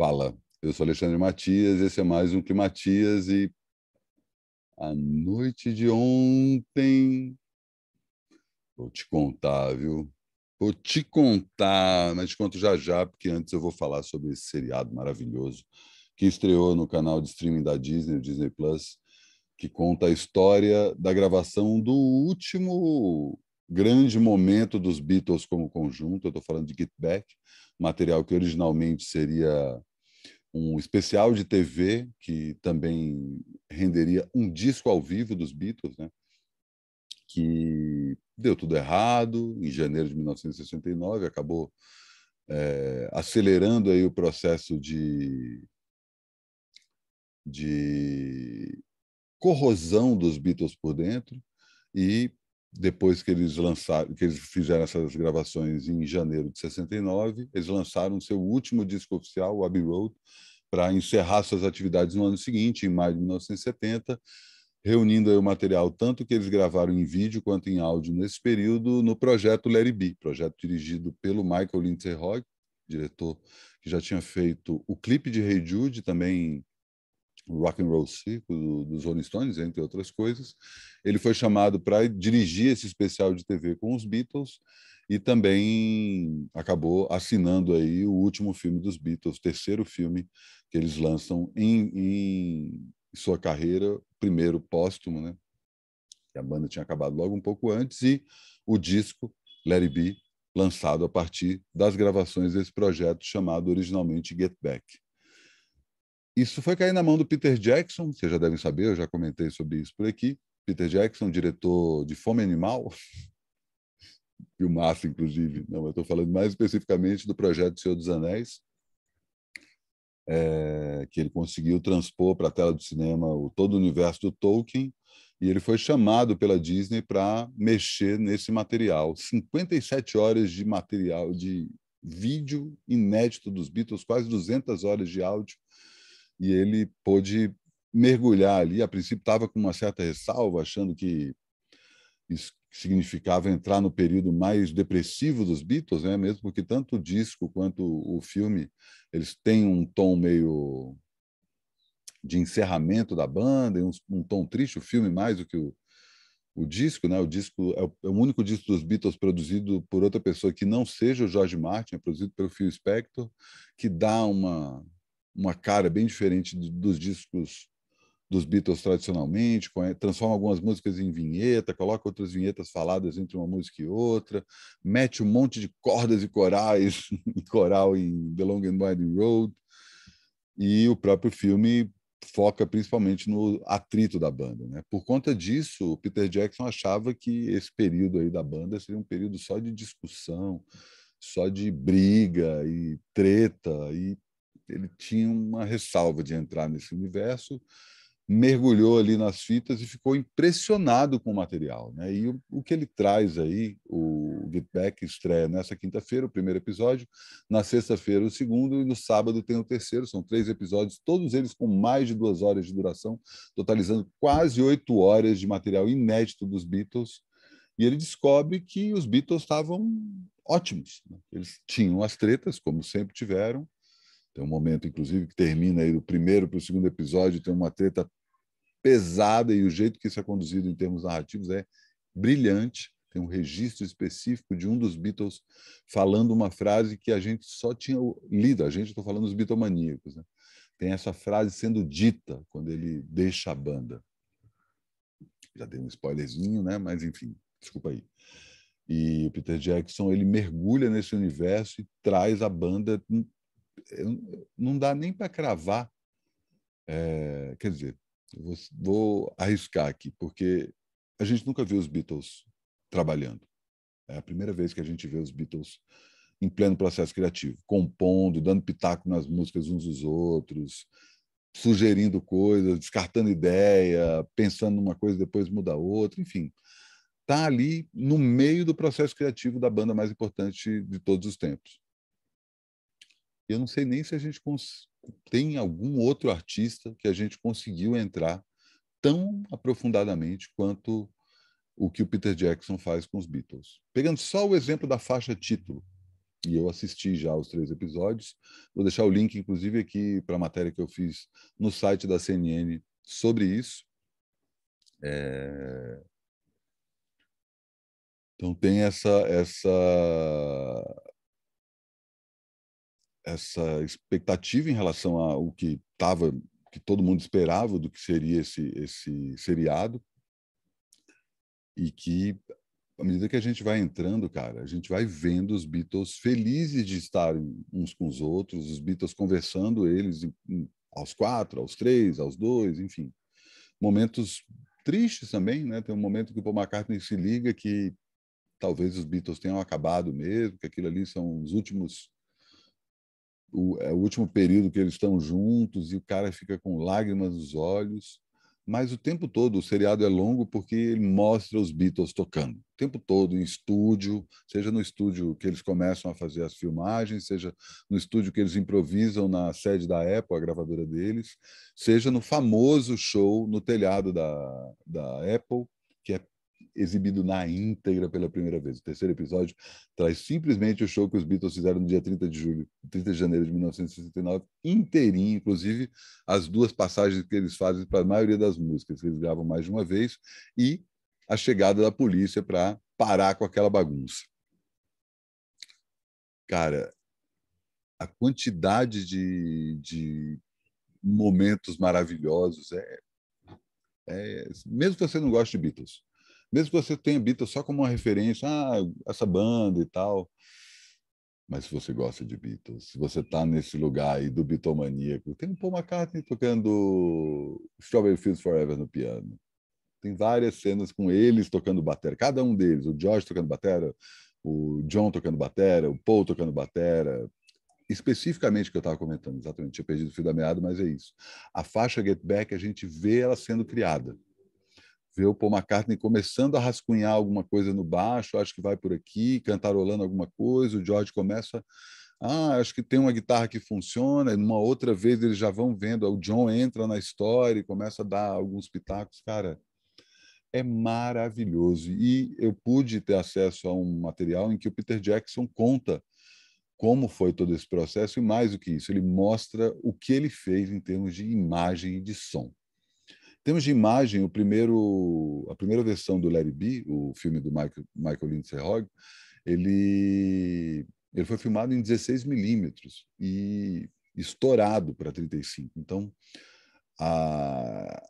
Fala, eu sou Alexandre Matias, esse é mais um Climatias e a noite de ontem vou te contar, viu? Vou te contar, mas te conto já já, porque antes eu vou falar sobre esse seriado maravilhoso que estreou no canal de streaming da Disney, o Disney Plus, que conta a história da gravação do último grande momento dos Beatles como conjunto. Eu estou falando de Get Back, material que originalmente seria um especial de TV que também renderia um disco ao vivo dos Beatles, né? que deu tudo errado em janeiro de 1969, acabou é, acelerando aí o processo de, de corrosão dos Beatles por dentro e depois que eles lançaram, que eles fizeram essas gravações em janeiro de 69, eles lançaram seu último disco oficial, o Abbey Road, para encerrar suas atividades no ano seguinte, em maio de 1970, reunindo o material tanto que eles gravaram em vídeo quanto em áudio nesse período no projeto Larry B, projeto dirigido pelo Michael Lindsay Hogg, diretor que já tinha feito o clipe de Hey Jude, também Tipo, rock and Roll Circo do, dos Rolling Stones, entre outras coisas. Ele foi chamado para dirigir esse especial de TV com os Beatles e também acabou assinando aí o último filme dos Beatles, o terceiro filme que eles lançam em, em sua carreira, primeiro póstumo, né? Que a banda tinha acabado logo um pouco antes e o disco Let It Be lançado a partir das gravações desse projeto chamado originalmente Get Back. Isso foi cair na mão do Peter Jackson, vocês já devem saber, eu já comentei sobre isso por aqui. Peter Jackson, diretor de Fome Animal, filmaço, inclusive. Não, eu estou falando mais especificamente do projeto Senhor dos Anéis, é, que ele conseguiu transpor para a tela do cinema o, todo o universo do Tolkien, e ele foi chamado pela Disney para mexer nesse material. 57 horas de material, de vídeo inédito dos Beatles, quase 200 horas de áudio, e ele pôde mergulhar ali. A princípio estava com uma certa ressalva, achando que isso significava entrar no período mais depressivo dos Beatles, né? mesmo porque tanto o disco quanto o filme eles têm um tom meio de encerramento da banda, um, um tom triste, o filme mais do que o, o disco, né? O disco é o, é o, único disco dos Beatles produzido por outra pessoa que não seja o George Martin, é produzido pelo Phil Spector, que dá uma uma cara bem diferente dos discos dos Beatles tradicionalmente, transforma algumas músicas em vinheta, coloca outras vinhetas faladas entre uma música e outra, mete um monte de cordas e corais, e coral em The Long and Winding Road, e o próprio filme foca principalmente no atrito da banda. Né? Por conta disso, o Peter Jackson achava que esse período aí da banda seria um período só de discussão, só de briga e treta, e ele tinha uma ressalva de entrar nesse universo, mergulhou ali nas fitas e ficou impressionado com o material. Né? E o, o que ele traz aí, o Get Back estreia nessa quinta-feira, o primeiro episódio, na sexta-feira o segundo e no sábado tem o terceiro. São três episódios, todos eles com mais de duas horas de duração, totalizando quase oito horas de material inédito dos Beatles. E ele descobre que os Beatles estavam ótimos. Né? Eles tinham as tretas, como sempre tiveram, tem um momento, inclusive, que termina aí do primeiro para o segundo episódio, tem uma treta pesada e o jeito que isso é conduzido em termos narrativos é brilhante. Tem um registro específico de um dos Beatles falando uma frase que a gente só tinha lido. A gente, estou falando dos Beatlemaníacos, né? Tem essa frase sendo dita quando ele deixa a banda. Já dei um spoilerzinho, né? Mas enfim, desculpa aí. E o Peter Jackson ele mergulha nesse universo e traz a banda não dá nem para cravar. É, quer dizer, vou, vou, arriscar aqui, porque a gente nunca viu os Beatles trabalhando. É a primeira vez que a gente vê os Beatles em pleno processo criativo, compondo, dando pitaco nas músicas uns dos outros, sugerindo coisas, descartando ideia, pensando numa coisa depois muda outra, enfim. Está ali no meio do processo criativo da banda mais importante de todos os tempos. Eu não sei nem se a gente tem algum outro artista que a gente conseguiu entrar tão aprofundadamente quanto o que o Peter Jackson faz com os Beatles. Pegando só o exemplo da faixa título, e eu assisti já os três episódios, vou deixar o link, inclusive, aqui para a matéria que eu fiz no site da CNN sobre isso. É... Então tem essa essa essa expectativa em relação ao que estava que todo mundo esperava do que seria esse esse seriado e que à medida que a gente vai entrando, cara, a gente vai vendo os Beatles felizes de estarem uns com os outros, os Beatles conversando eles aos quatro, aos três, aos dois, enfim, momentos tristes também, né? Tem um momento que o Paul McCartney se liga que talvez os Beatles tenham acabado mesmo, que aquilo ali são os últimos o, é o último período que eles estão juntos e o cara fica com lágrimas nos olhos. Mas o tempo todo, o seriado é longo porque ele mostra os Beatles tocando. O tempo todo, em estúdio, seja no estúdio que eles começam a fazer as filmagens, seja no estúdio que eles improvisam na sede da Apple, a gravadora deles, seja no famoso show no telhado da, da Apple, que é exibido na íntegra pela primeira vez. O terceiro episódio traz simplesmente o show que os Beatles fizeram no dia 30 de julho, 30 de janeiro de 1969, inteirinho, inclusive as duas passagens que eles fazem para a maioria das músicas, que eles gravam mais de uma vez, e a chegada da polícia para parar com aquela bagunça. Cara, a quantidade de, de momentos maravilhosos é, é mesmo que você não goste de Beatles mesmo que você tenha Beatles só como uma referência, ah, essa banda e tal. Mas se você gosta de Beatles, se você está nesse lugar aí do bitomaníaco, tem um Paul McCartney tocando Strawberry Fields Forever no piano. Tem várias cenas com eles tocando batera, cada um deles, o George tocando batera, o John tocando batera, o Paul tocando batera, especificamente que eu estava comentando, exatamente, tinha perdido o fio da meada, mas é isso. A faixa Get Back, a gente vê ela sendo criada ver o Paul McCartney começando a rascunhar alguma coisa no baixo, acho que vai por aqui, cantarolando alguma coisa, o George começa, ah, acho que tem uma guitarra que funciona, uma outra vez eles já vão vendo, o John entra na história e começa a dar alguns pitacos, cara, é maravilhoso. E eu pude ter acesso a um material em que o Peter Jackson conta como foi todo esse processo e mais do que isso, ele mostra o que ele fez em termos de imagem e de som. Temos de imagem o primeiro, a primeira versão do Larry B, o filme do Michael, Michael Lindsay Hogg, ele, ele foi filmado em 16 milímetros e estourado para 35. Então, a,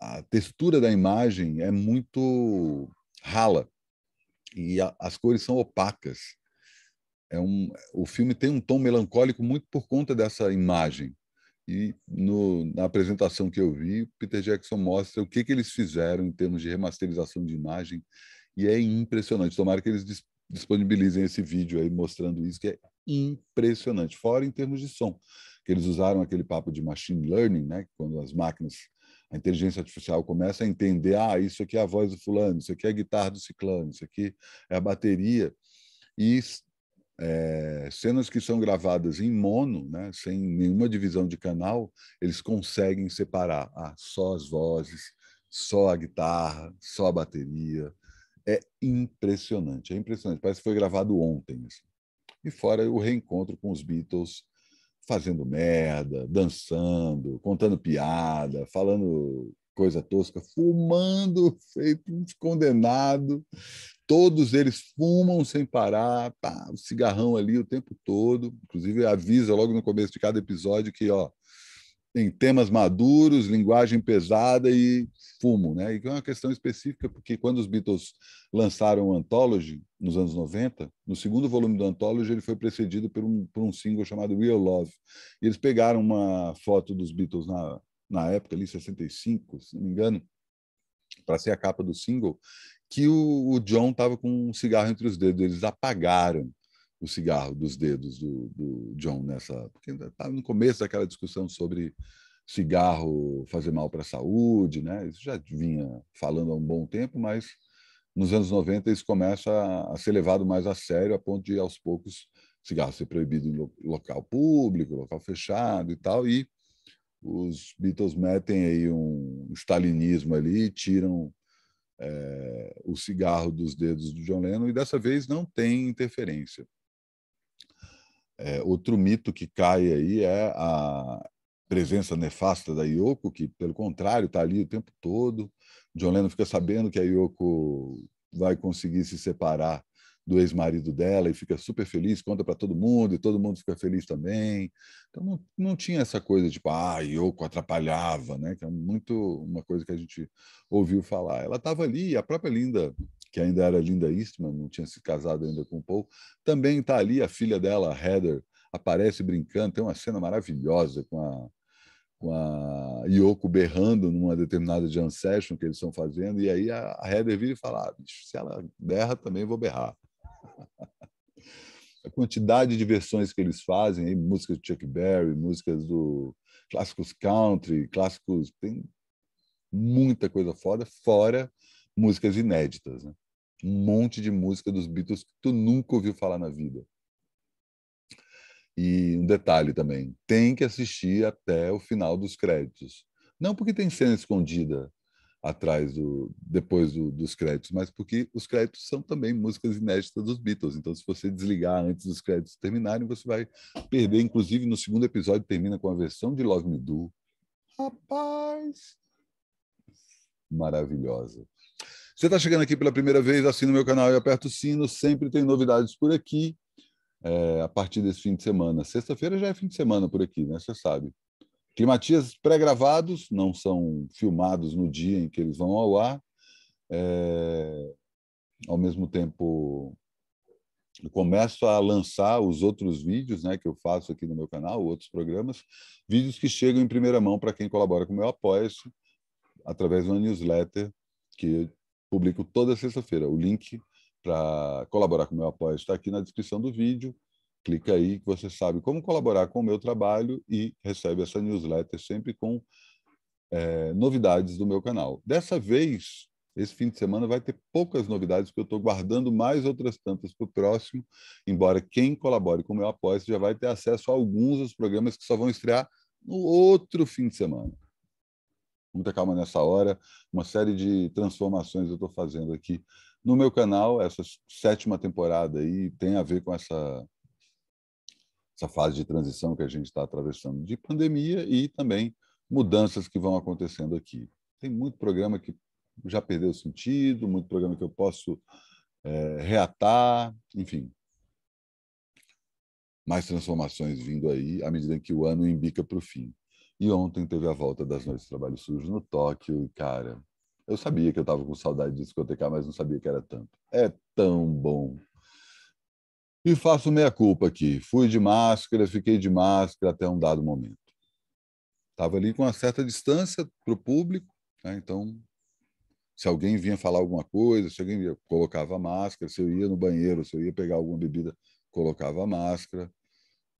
a textura da imagem é muito rala e a, as cores são opacas. É um, o filme tem um tom melancólico muito por conta dessa imagem. E no, na apresentação que eu vi, Peter Jackson mostra o que, que eles fizeram em termos de remasterização de imagem, e é impressionante. Tomara que eles dis disponibilizem esse vídeo aí mostrando isso, que é impressionante. Fora em termos de som, que eles usaram aquele papo de machine learning, né? quando as máquinas, a inteligência artificial começa a entender: ah, isso aqui é a voz do fulano, isso aqui é a guitarra do ciclano, isso aqui é a bateria. E é, cenas que são gravadas em mono, né, sem nenhuma divisão de canal, eles conseguem separar ah, só as vozes, só a guitarra, só a bateria. É impressionante, é impressionante. Parece que foi gravado ontem. Assim. E fora o reencontro com os Beatles fazendo merda, dançando, contando piada, falando coisa tosca, fumando, feito um condenado, todos eles fumam sem parar, pá, o cigarrão ali o tempo todo. Inclusive, avisa logo no começo de cada episódio que, ó, tem temas maduros, linguagem pesada e fumo, né? E é uma questão específica, porque quando os Beatles lançaram o Anthology, nos anos 90, no segundo volume do Anthology, ele foi precedido por um, por um single chamado Real Love. E eles pegaram uma foto dos Beatles na, na época, ali, 65, se não me engano, para ser a capa do single, que o, o John estava com um cigarro entre os dedos. Eles apagaram o cigarro dos dedos do, do John nessa. Porque estava no começo daquela discussão sobre cigarro fazer mal para a saúde, né? Isso já vinha falando há um bom tempo, mas nos anos 90 isso começa a, a ser levado mais a sério, a ponto de, aos poucos, cigarro ser proibido em lo, local público, local fechado e tal. E os Beatles metem aí um, o stalinismo ali, tiram é, o cigarro dos dedos do John Lennon e dessa vez não tem interferência. É, outro mito que cai aí é a presença nefasta da Yoko, que pelo contrário está ali o tempo todo. John Lennon fica sabendo que a Yoko vai conseguir se separar do ex-marido dela e fica super feliz, conta para todo mundo e todo mundo fica feliz também. Então não, não tinha essa coisa de, tipo, ah, Yoko atrapalhava, né? Que é muito uma coisa que a gente ouviu falar. Ela estava ali, a própria Linda, que ainda era Linda Eastman, não tinha se casado ainda com o Paul, também está ali, a filha dela, a Heather, aparece brincando, tem uma cena maravilhosa com a com a Yoko berrando numa determinada jam session que eles estão fazendo, e aí a Heather vira e fala, ah, bicho, se ela berra, também vou berrar. a quantidade de versões que eles fazem, aí, músicas do Chuck Berry, músicas do clássicos country, clássicos tem muita coisa fora fora músicas inéditas, né? Um monte de música dos Beatles que tu nunca ouviu falar na vida. E um detalhe também, tem que assistir até o final dos créditos. Não porque tem cena escondida, atrás do depois do, dos créditos, mas porque os créditos são também músicas inéditas dos Beatles. Então, se você desligar antes dos créditos terminarem, você vai perder. Inclusive, no segundo episódio termina com a versão de Love Me Do. Rapaz, maravilhosa. Você está chegando aqui pela primeira vez, assina o meu canal e aperta o sino. Sempre tem novidades por aqui. É, a partir desse fim de semana. Sexta-feira já é fim de semana por aqui, né? Você sabe. Climatias pré-gravados, não são filmados no dia em que eles vão ao ar, é, ao mesmo tempo eu começo a lançar os outros vídeos né, que eu faço aqui no meu canal, outros programas, vídeos que chegam em primeira mão para quem colabora com o meu Apoia-se, através de uma newsletter que eu publico toda sexta-feira. O link para colaborar com o meu Apoia está aqui na descrição do vídeo. Clica aí que você sabe como colaborar com o meu trabalho e recebe essa newsletter sempre com é, novidades do meu canal. Dessa vez, esse fim de semana vai ter poucas novidades, porque eu estou guardando mais outras tantas para o próximo, embora quem colabore com o meu apoio já vai ter acesso a alguns dos programas que só vão estrear no outro fim de semana. Muita calma nessa hora, uma série de transformações eu estou fazendo aqui no meu canal, essa sétima temporada aí tem a ver com essa essa fase de transição que a gente está atravessando de pandemia e também mudanças que vão acontecendo aqui. Tem muito programa que já perdeu sentido, muito programa que eu posso é, reatar, enfim. Mais transformações vindo aí à medida que o ano embica para o fim. E ontem teve a volta das noites de trabalho sujo no Tóquio, e cara, eu sabia que eu estava com saudade de discotecar, mas não sabia que era tanto. É tão bom e faço meia culpa aqui. Fui de máscara, fiquei de máscara até um dado momento. Estava ali com uma certa distância para o público, né? então, se alguém vinha falar alguma coisa, se alguém vinha, colocava máscara, se eu ia no banheiro, se eu ia pegar alguma bebida, colocava máscara,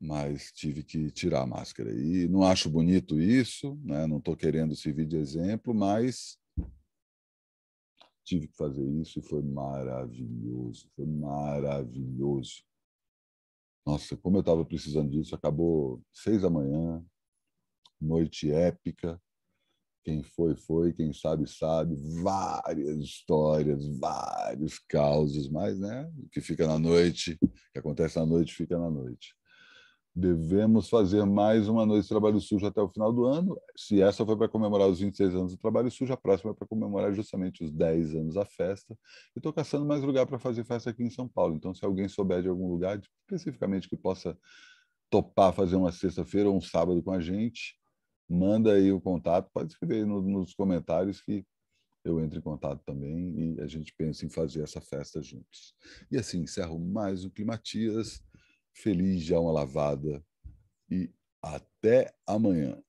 mas tive que tirar a máscara. E não acho bonito isso, né? não estou querendo servir de exemplo, mas tive que fazer isso e foi maravilhoso, foi maravilhoso. Nossa, como eu estava precisando disso, acabou seis da manhã, noite épica. Quem foi, foi, quem sabe, sabe. Várias histórias, vários causos, mas né, o que fica na noite, o que acontece na noite, fica na noite devemos fazer mais uma noite de trabalho sujo até o final do ano. Se essa foi para comemorar os 26 anos do trabalho sujo, a próxima é para comemorar justamente os 10 anos da festa. estou caçando mais lugar para fazer festa aqui em São Paulo. Então, se alguém souber de algum lugar, especificamente que possa topar fazer uma sexta-feira ou um sábado com a gente, manda aí o contato. Pode escrever aí nos comentários que eu entro em contato também e a gente pensa em fazer essa festa juntos. E assim encerro mais um Climatias feliz já uma lavada e até amanhã.